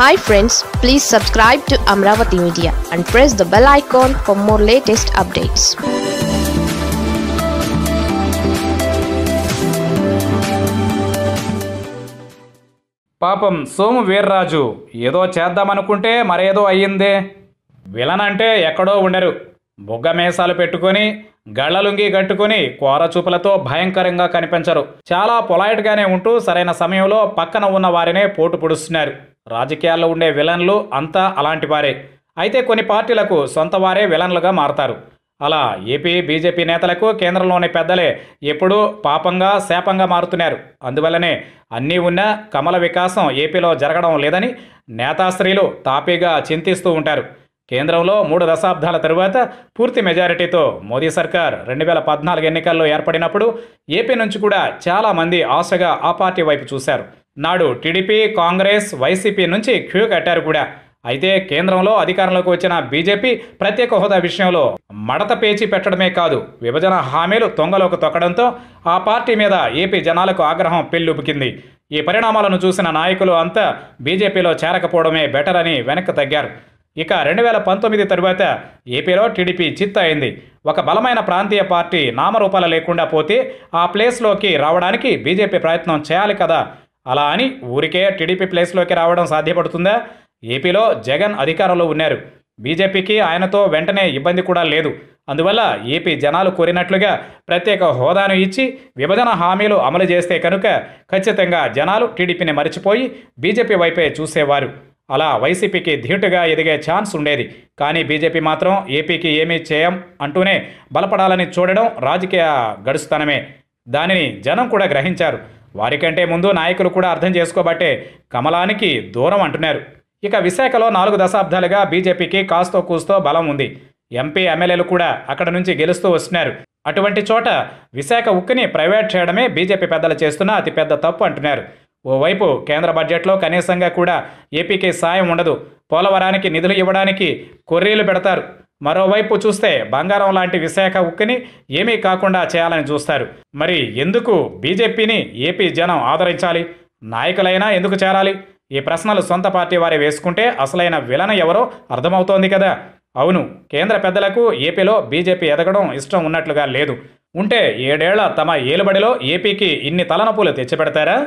hi friends please subscribe to Amaravati media and press the bell icon for more latest updates పాపం సోము వీర్రాజు ఏదో చేద్దామనుకుంటే మరేదో అయ్యిందే villain అంటే ఎక్కడో ఉండరు బుగ్గమేసాలు పెట్టుకొని గళ్ళలుంగి కట్టుకుని కోరచూపులతో భయంకరంగా కనిపించరు చాలా పొలైట్గానే ఉంటూ సరైన సమయంలో పక్కన ఉన్న వారినే పోటు పొడుస్తున్నారు రాజకీయాల్లో ఉండే విలన్లు అంతా అలాంటి వారే అయితే కొన్ని పార్టీలకు సొంత వారే విలన్లుగా మారతారు అలా ఏపీ బీజేపీ నేతలకు కేంద్రంలోని పెద్దలే ఎప్పుడూ పాపంగా శాపంగా మారుతున్నారు అందువల్లనే అన్నీ ఉన్న కమల వికాసం ఏపీలో జరగడం లేదని నేతాశ్రీలు తాపీగా చింతిస్తూ ఉంటారు కేంద్రంలో మూడు దశాబ్దాల తరువాత పూర్తి మెజారిటీతో మోదీ సర్కార్ రెండు వేల పద్నాలుగు ఎన్నికల్లో ఏర్పడినప్పుడు ఏపీ నుంచి కూడా చాలామంది ఆశగా ఆ పార్టీ వైపు చూశారు నాడు టీడీపీ కాంగ్రెస్ వైసీపీ నుంచి క్యూ కట్టారు కూడా అయితే కేంద్రంలో అధికారంలోకి వచ్చిన బీజేపీ ప్రత్యేక హోదా విషయంలో మడత పేచి పెట్టడమే కాదు విభజన హామీలు తొంగలోకి తొక్కడంతో ఆ పార్టీ మీద ఏపీ జనాలకు ఆగ్రహం పెళ్ళుబుకింది ఈ పరిణామాలను చూసిన నాయకులు అంతా బీజేపీలో చేరకపోవడమే బెటర్ అని వెనక్కి తగ్గారు ఇక రెండు వేల పంతొమ్మిది తరువాత ఏపీలో టీడీపీ చిత్ అయింది ఒక బలమైన ప్రాంతీయ పార్టీ నామరూపాల లేకుండా పోతే ఆ ప్లేస్లోకి రావడానికి బీజేపీ ప్రయత్నం చేయాలి కదా అలా అని ఊరికే టీడీపీ ప్లేస్లోకి రావడం సాధ్యపడుతుందా ఏపీలో జగన్ అధికారంలో ఉన్నారు బీజేపీకి ఆయనతో వెంటనే ఇబ్బంది కూడా లేదు అందువల్ల ఏపీ జనాలు కోరినట్లుగా ప్రత్యేక హోదాను ఇచ్చి విభజన హామీలు అమలు చేస్తే కనుక ఖచ్చితంగా జనాలు టీడీపీని మరిచిపోయి బీజేపీ వైపే చూసేవారు అలా వైసీపీకి ధీటుగా ఎదిగే ఛాన్స్ ఉండేది కానీ బీజేపీ మాత్రం ఏపీకి ఏమీ చేయం అంటూనే బలపడాలని చూడడం రాజకీయ గడుస్తానమే దానిని జనం కూడా గ్రహించారు వారికంటే ముందు నాయకులు కూడా అర్థం చేసుకోబట్టే కమలానికి దూరం అంటున్నారు ఇక విశాఖలో నాలుగు దశాబ్దాలుగా బీజేపీకి కాస్తో కూస్తో బలం ఉంది ఎంపీ ఎమ్మెల్యేలు కూడా అక్కడ నుంచి గెలుస్తూ వస్తున్నారు అటువంటి చోట విశాఖ ఉక్కుని ప్రైవేట్ చేయడమే బీజేపీ పెద్దలు చేస్తున్న అతిపెద్ద తప్పు అంటున్నారు ఓవైపు కేంద్ర బడ్జెట్లో కనీసంగా కూడా ఏపీకి సాయం ఉండదు పోలవరానికి నిధులు ఇవ్వడానికి కొర్రీలు పెడతారు మరోవైపు చూస్తే బంగారం లాంటి విశాఖ ఉక్కిని ఏమీ కాకుండా చేయాలని చూస్తారు మరి ఎందుకు బీజేపీని ఏపీ జనం ఆదరించాలి నాయకులైనా ఎందుకు చేరాలి ఈ ప్రశ్నలు సొంత పార్టీ వారే వేసుకుంటే అసలైన విలన ఎవరో అర్థమవుతోంది కదా అవును కేంద్ర పెద్దలకు ఏపీలో బీజేపీ ఎదగడం ఇష్టం ఉన్నట్లుగా లేదు ఉంటే ఏడేళ్ల తమ ఏలుబడిలో ఏపీకి ఇన్ని తలనొప్పులు తెచ్చిపెడతారా